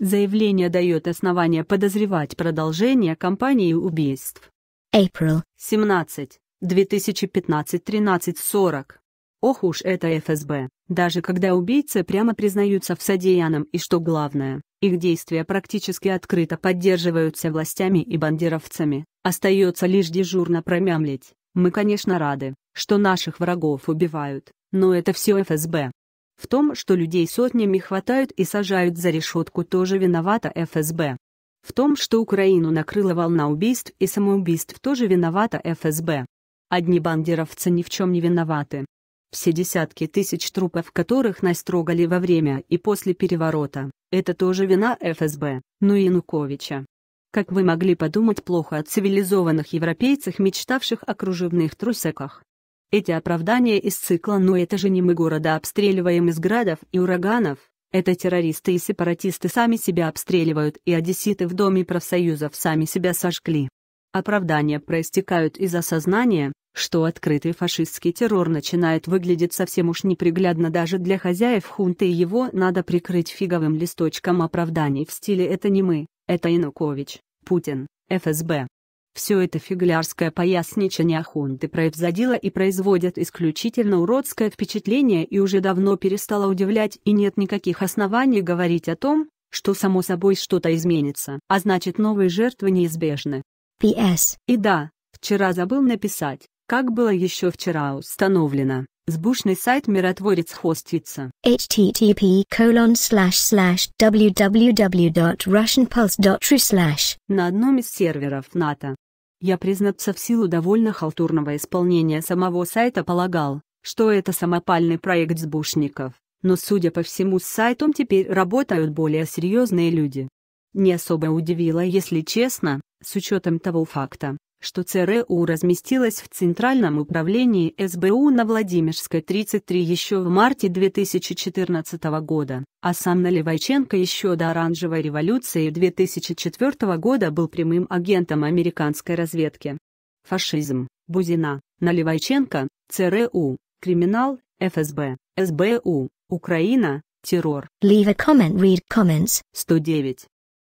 Заявление дает основание подозревать продолжение кампании убийств. April. 17. 2015-13-40. Ох уж это ФСБ. Даже когда убийцы прямо признаются в содеянном и, что главное, их действия практически открыто поддерживаются властями и бандеровцами, остается лишь дежурно промямлить. Мы, конечно, рады, что наших врагов убивают, но это все ФСБ. В том, что людей сотнями хватают и сажают за решетку, тоже виновата ФСБ. В том, что Украину накрыла волна убийств и самоубийств, тоже виновата ФСБ. Одни бандеровцы ни в чем не виноваты. Все десятки тысяч трупов, которых настрогали во время и после переворота, это тоже вина ФСБ, ну и Януковича. Как вы могли подумать плохо о цивилизованных европейцах, мечтавших о кружевных трусиках? Эти оправдания из цикла но «Ну это же не мы города обстреливаем из градов и ураганов», это террористы и сепаратисты сами себя обстреливают и одесситы в Доме профсоюзов сами себя сожгли. Оправдания проистекают из осознания, что открытый фашистский террор начинает выглядеть совсем уж неприглядно даже для хозяев хунты, и его надо прикрыть фиговым листочком оправданий в стиле «это не мы, это Янукович, Путин, ФСБ». Все это фиглярское поясничание хунты производило и производит исключительно уродское впечатление и уже давно перестало удивлять и нет никаких оснований говорить о том, что само собой что-то изменится, а значит новые жертвы неизбежны. P.S. И да, вчера забыл написать, как было еще вчера установлено. Сбушный сайт «Миротворец» хостится. http www.russianpulse.ru На одном из серверов НАТО. Я, признаться, в силу довольно халтурного исполнения самого сайта полагал, что это самопальный проект сбушников, но, судя по всему, с сайтом теперь работают более серьезные люди. Не особо удивило, если честно, с учетом того факта, что ЦРУ разместилась в Центральном управлении СБУ на Владимирской 33 еще в марте 2014 года, а сам Наливайченко еще до Оранжевой революции 2004 года был прямым агентом американской разведки. Фашизм, Бузина, Наливайченко, ЦРУ, криминал, ФСБ, СБУ, Украина, террор. Leave a comment, read comments. 109.